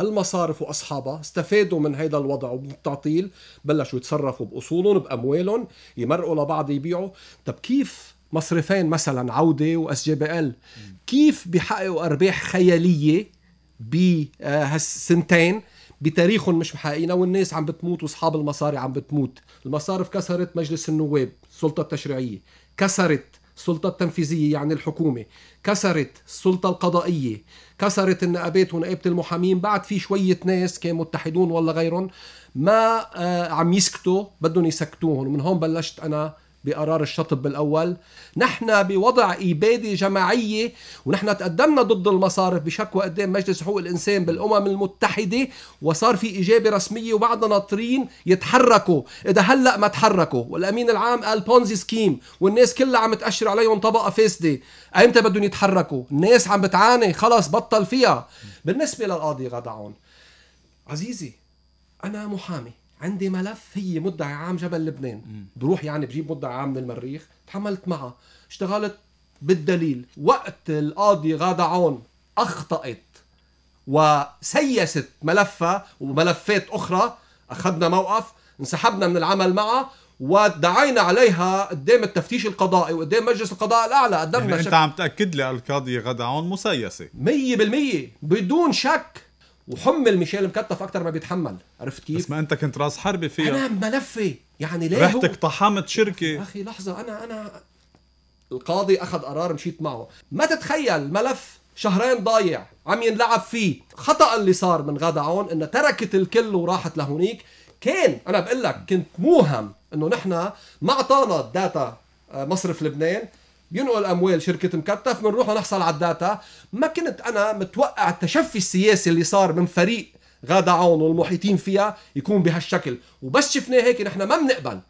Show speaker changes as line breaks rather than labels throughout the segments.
المصارف واصحابها استفادوا من هذا الوضع ومن التعطيل بلشوا يتصرفوا باصولهم باموالهم يمرقوا لبعض يبيعوا طب كيف مصرفين مثلا عوده واس جي بي ال كيف بيحققوا ارباح خياليه بهالسنتين آه، بتاريخهم مش محققينها والناس عم بتموت واصحاب المصاري عم بتموت المصارف كسرت مجلس النواب السلطه التشريعيه كسرت السلطة التنفيذية يعني الحكومة كسرت السلطة القضائية كسرت النقابات ونقابة المحامين بعد في شوية ناس كانوا متحدون ولا غيرهم ما آه، عم يسكتوا بدهم يسكتوهم ومن هون بلشت أنا بقرار الشطب بالأول نحن بوضع إبادة جماعية ونحن تقدمنا ضد المصارف بشكوى قدام إيه مجلس حقوق الإنسان بالأمم المتحدة وصار في إجابة رسمية وبعدنا ناطرين يتحركوا إذا هلأ ما تحركوا والأمين العام قال بونزي سكيم والناس كلها عم تأشر عليهم طبقة فاسدة أمتى بدهم يتحركوا الناس عم بتعاني خلص بطل فيها بالنسبة للقاضي غدعون عزيزي أنا محامي عندي ملف هي مدعي عام جبل لبنان بروح يعني بجيب مدعي عام من المريخ تحملت معها اشتغلت بالدليل وقت القاضي غادة عون اخطأت وسيست ملفها وملفات اخرى اخذنا موقف انسحبنا من العمل معها ودعينا عليها قدام التفتيش القضائي وقدام مجلس القضاء الاعلى قدمنا يعني شك... انت عم تاكد لي القاضي غدا عون مسيسه 100% بدون شك وحمل ميشيل مكتف اكثر ما بيتحمل عرفت كيف بس ما انت كنت راس حربه فيها انا ملفه يعني ليه رحتك طحمت شركه اخي لحظه انا انا القاضي اخذ قرار مشيت معه ما تتخيل ملف شهرين ضايع عم ينلعب فيه خطا اللي صار من غدا عون انه تركت الكل وراحت لهونيك كان انا بقول لك كنت موهم انه نحن ما اعطانا الداتا آه، مصرف لبنان بينقل اموال شركه مكتف بنروح نحصل على الداتا ما كنت انا متوقع التشفي السياسي اللي صار من فريق غادة عون والمحيطين فيها يكون بهالشكل وبس شفناه هيك نحن ما بنقبل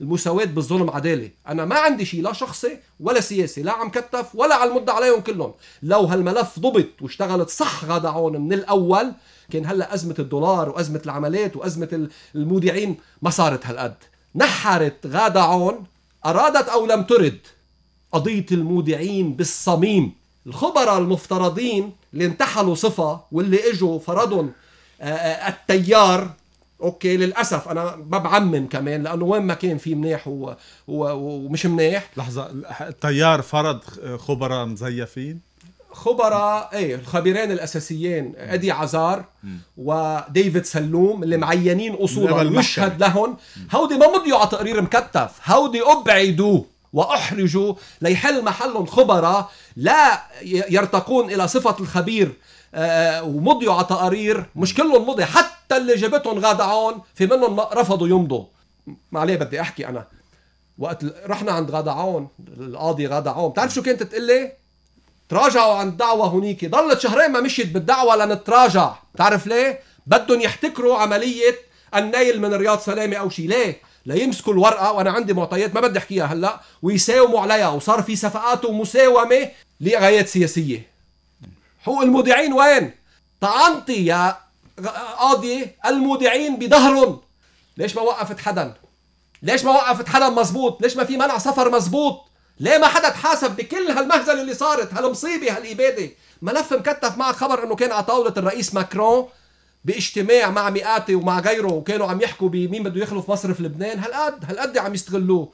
المساواة بالظلم عدالة أنا ما عندي شيء لا شخصي ولا سياسي لا عم كتف ولا على المدة عليهم كلهم لو هالملف ضبط واشتغلت صح غادة عون من الأول كان هلا أزمة الدولار وأزمة العملات وأزمة المودعين ما صارت هالقد نحرت غادة عون أرادت أو لم ترد قضية المودعين بالصميم الخبراء المفترضين اللي انتحلوا صفة واللي اجوا فرضهم آه، آه، التيار اوكي للاسف انا ما بعمم كمان لانه وين ما كان في مناح و... و... ومش مناح لحظه التيار فرض خبراء مزيفين خبراء ايه الخبيرين الاساسيين ادي عزار وديفيد سلوم اللي معينين اصولا مشهد لهم هودي ما مضيوا على تقرير مكتف هودي ابعدوه وأحرجوا ليحل محلهم خبراء لا يرتقون إلى صفة الخبير آه، ومضيوا على تقارير مش كلهم مضي حتى اللي جابتهم غادعون في منهم رفضوا يمضوا ما عليه بدي أحكي أنا وقت رحنا عند غادعون القاضي غادعون بتعرف شو كانت تقول لي؟ تراجعوا عن الدعوة هنيك ضلت شهرين ما مشيت بالدعوة لنتراجع بتعرف ليه؟ بدهم يحتكروا عملية النيل من رياض سلامة أو شيء ليه؟ ليمسكوا الورقه وانا عندي معطيات ما بدي احكيها هلا ويساوموا عليها وصار في صفقات ومساومه لغايات سياسيه حقوق المودعين وين طعنتي يا قاضي المودعين بظهرهم ليش ما وقفت حدا ليش ما وقفت حدا مزبوط ليش ما في منع سفر مزبوط ليه ما حدا تحاسب بكل هالمهزله اللي صارت هالمصيبه هالاباده ملف مكتف مع خبر انه كان على طاوله الرئيس ماكرون باجتماع مع مئاتي ومع غيره وكانوا عم يحكوا بمين بده يخلف مصر في لبنان هالقد هالقد عم يستغلوه